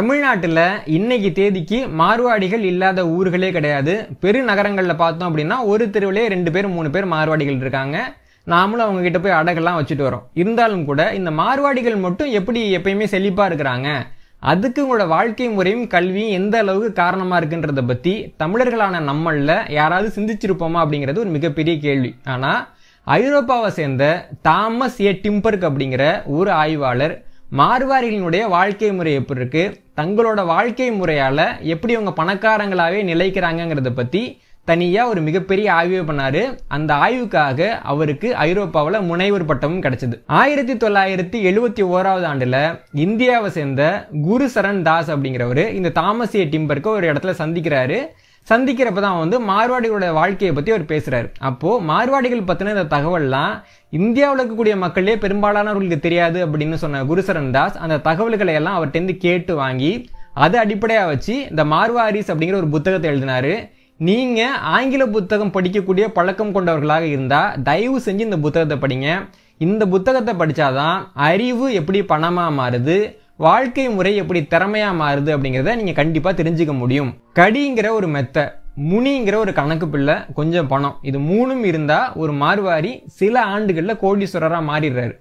தமிழ்நாட்டில் இன்னைக்கு தேதிக்கு மார்வாடிகள் இல்லாத ஊர்களே கிடையாது பெருநகரங்களில் பார்த்தோம் அப்படின்னா ஒரு தெருவிலே ரெண்டு பேர் மூணு பேர் மார்வாடிகள் இருக்காங்க நாமளும் அவங்க கிட்ட போய் அடகெல்லாம் வச்சுட்டு வரோம் இருந்தாலும் கூட இந்த மார்வாடிகள் மட்டும் எப்படி எப்பயுமே செழிப்பாக இருக்கிறாங்க அதுக்கு உங்களோட வாழ்க்கை முறையும் கல்வியும் எந்த அளவுக்கு காரணமாக இருக்குன்றத பற்றி தமிழர்களான நம்மளில் யாராவது சிந்திச்சிருப்போமா அப்படிங்கிறது ஒரு மிகப்பெரிய கேள்வி ஆனால் ஐரோப்பாவை சேர்ந்த தாமஸ் ஏ டிம்பர்க் அப்படிங்கிற ஒரு ஆய்வாளர் மார்வாரிகளினுடைய வாழ்க்கை முறை எப்படி இருக்குது தங்களோட வாழ்க்கை முறையால் எப்படி அவங்க பணக்காரங்களாகவே நிலைக்கிறாங்கங்கிறத பற்றி தனியாக ஒரு மிகப்பெரிய ஆய்வு பண்ணாரு அந்த ஆய்வுக்காக அவருக்கு ஐரோப்பாவில் முனைவர் பட்டமும் கிடைச்சது ஆயிரத்தி தொள்ளாயிரத்தி எழுபத்தி ஓராவது ஆண்டில் இந்தியாவை சேர்ந்த குரு சரண் தாஸ் அப்படிங்கிறவரு இந்த தாமசிய டிம்பருக்கு ஒரு இடத்துல சந்திக்கிறாரு சந்திக்கிறப்ப தான் வந்து மார்வாடிகளோட வாழ்க்கையை பற்றி அவர் பேசுகிறார் அப்போது மார்வாடிகள் பற்றின இந்த தகவல்லாம் இந்தியாவில் இருக்கக்கூடிய மக்களே பெரும்பாலானவர்களுக்கு தெரியாது அப்படின்னு சொன்ன குருசரன் தாஸ் அந்த தகவல்களை எல்லாம் அவர்கிட்டருந்து கேட்டு வாங்கி அதை அடிப்படையாக வச்சு இந்த மார்வாரிஸ் அப்படிங்கிற ஒரு புத்தகத்தை எழுதினார் நீங்கள் ஆங்கில புத்தகம் படிக்கக்கூடிய பழக்கம் கொண்டவர்களாக இருந்தால் தயவு செஞ்சு இந்த புத்தகத்தை படிங்க இந்த புத்தகத்தை படித்தாதான் அறிவு எப்படி பணமாக மாறுது வாழ்க்கை முறை எப்படி திறமையாக மாறுது அப்படிங்கிறத நீங்கள் கண்டிப்பாக தெரிஞ்சுக்க முடியும் கடிங்கிற ஒரு மெத்தை முனிங்கிற ஒரு கணக்கு பிள்ளை கொஞ்சம் பணம் இது மூணும் இருந்தால் ஒரு மார்வாரி சில ஆண்டுகளில் கோடீஸ்வரராக மாறிடுறாரு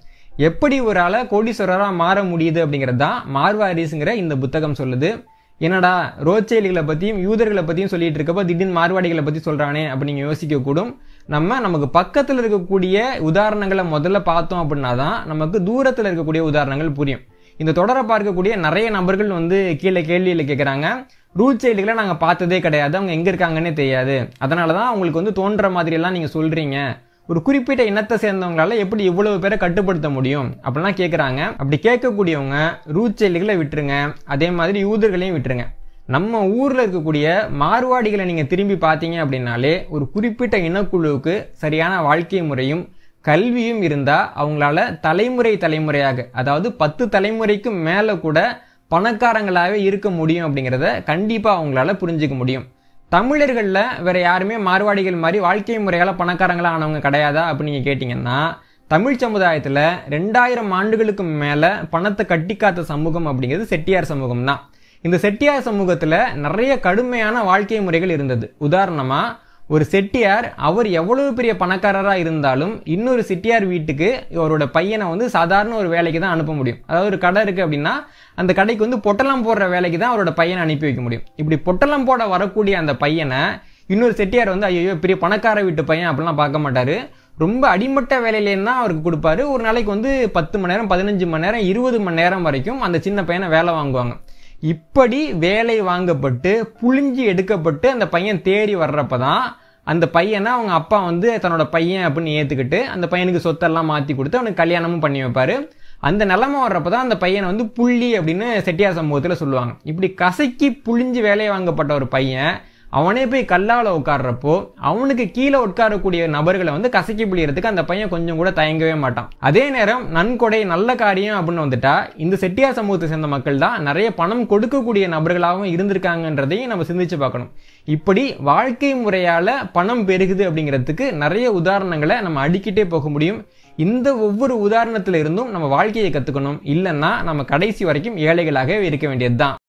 எப்படி ஒரு ஆள கோடீஸ்வரராக மாற முடியுது அப்படிங்கிறது தான் மார்வாரிஸுங்கிற இந்த புத்தகம் சொல்லுது என்னடா ரோச்சேலிகளை பற்றியும் யூதர்களை பற்றியும் சொல்லிட்டு இருக்கப்போ திடீர்னு மார்வாடிகளை பற்றி சொல்கிறானே அப்படின்னு யோசிக்க கூடும் நம்ம நமக்கு பக்கத்தில் இருக்கக்கூடிய உதாரணங்களை முதல்ல பார்த்தோம் அப்படின்னா தான் நமக்கு தூரத்தில் இருக்கக்கூடிய உதாரணங்கள் புரியும் இந்த தொடரை பார்க்கக்கூடிய நிறைய நபர்கள் வந்து கீழே கேள்வியில் கேட்குறாங்க ரூல் சைல்டுகளை நாங்கள் பார்த்ததே கிடையாது அவங்க எங்கே இருக்காங்கன்னே தெரியாது அதனால தான் அவங்களுக்கு வந்து தோன்ற மாதிரியெல்லாம் நீங்கள் சொல்கிறீங்க ஒரு குறிப்பிட்ட இனத்தை சேர்ந்தவங்களால எப்படி இவ்வளவு பேரை கட்டுப்படுத்த முடியும் அப்படிலாம் கேட்குறாங்க அப்படி கேட்கக்கூடியவங்க ரூல் சைடுகளை விட்டுருங்க அதே மாதிரி யூதர்களையும் விட்டுருங்க நம்ம ஊரில் இருக்கக்கூடிய மார்வாடிகளை நீங்கள் திரும்பி பார்த்தீங்க அப்படின்னாலே ஒரு குறிப்பிட்ட இனக்குழுவுக்கு சரியான வாழ்க்கை முறையும் கல்வியும் இருந்தால் அவங்களால தலைமுறை தலைமுறையாக அதாவது பத்து தலைமுறைக்கு மேலே கூட பணக்காரங்களாகவே இருக்க முடியும் அப்படிங்கிறத கண்டிப்பாக அவங்களால புரிஞ்சிக்க முடியும் தமிழர்களில் வேறு யாருமே மார்வாடிகள் மாதிரி வாழ்க்கை முறையால் பணக்காரங்களாக ஆனவங்க கிடையாதா அப்படின்னு நீங்கள் கேட்டிங்கன்னா தமிழ் சமுதாயத்தில் ரெண்டாயிரம் ஆண்டுகளுக்கு மேலே பணத்தை கட்டி காத்த சமூகம் அப்படிங்கிறது செட்டியார் சமூகம் தான் இந்த செட்டியார் சமூகத்தில் நிறைய கடுமையான வாழ்க்கை முறைகள் இருந்தது உதாரணமாக ஒரு செட்டியார் அவர் எவ்வளவு பெரிய பணக்காரராக இருந்தாலும் இன்னொரு செட்டியார் வீட்டுக்கு அவரோட பையனை வந்து சாதாரண ஒரு வேலைக்கு தான் அனுப்ப முடியும் அதாவது ஒரு கடை இருக்குது அப்படின்னா அந்த கடைக்கு வந்து பொட்டலம் போடுற வேலைக்கு தான் அவரோட பையனை அனுப்பி வைக்க முடியும் இப்படி பொட்டலம் போட வரக்கூடிய அந்த பையனை இன்னொரு செட்டியார் வந்து ஐயோ பெரிய பணக்கார வீட்டு பையன் அப்படிலாம் பார்க்க மாட்டார் ரொம்ப அடிமட்ட வேலையிலேருந்து தான் அவருக்கு கொடுப்பாரு ஒரு நாளைக்கு வந்து பத்து மணி நேரம் பதினஞ்சு மணி நேரம் இருபது மணி நேரம் வரைக்கும் அந்த சின்ன பையனை வேலை வாங்குவாங்க இப்படி வேலை வாங்கப்பட்டு புழிஞ்சி எடுக்கப்பட்டு அந்த பையன் தேடி வர்றப்ப தான் அந்த பையனை அவங்க அப்பா வந்து தன்னோட பையன் அப்படின்னு ஏற்றுக்கிட்டு அந்த பையனுக்கு சொத்தெல்லாம் மாற்றி கொடுத்து அவனுக்கு கல்யாணமும் பண்ணி வைப்பார் அந்த நிலமை வர்றப்ப தான் அந்த பையனை வந்து புள்ளி அப்படின்னு செட்டியார் சமூகத்தில் சொல்லுவாங்க இப்படி கசைக்கு புழிஞ்சு வேலையை வாங்கப்பட்ட ஒரு பையன் அவனே போய் கல்லால் உட்காடுறப்போ அவனுக்கு கீழே உட்காரக்கூடிய நபர்களை வந்து கசக்கி பிடிக்கிறதுக்கு அந்த பையன் கொஞ்சம் கூட தயங்கவே மாட்டான் அதே நேரம் நன்கொடை நல்ல காரியம் அப்படின்னு வந்துட்டா இந்த செட்டியார் சமூகத்தை சேர்ந்த மக்கள் தான் நிறைய பணம் கொடுக்கக்கூடிய நபர்களாகவும் இருந்திருக்காங்கன்றதையும் நம்ம சிந்திச்சு பார்க்கணும் இப்படி வாழ்க்கை முறையால் பணம் பெருகுது அப்படிங்கிறதுக்கு நிறைய உதாரணங்களை நம்ம அடிக்கிட்டே போக முடியும் இந்த ஒவ்வொரு இருந்தும் நம்ம வாழ்க்கையை கற்றுக்கணும் இல்லைன்னா நம்ம கடைசி வரைக்கும் ஏழைகளாகவே இருக்க வேண்டியது தான்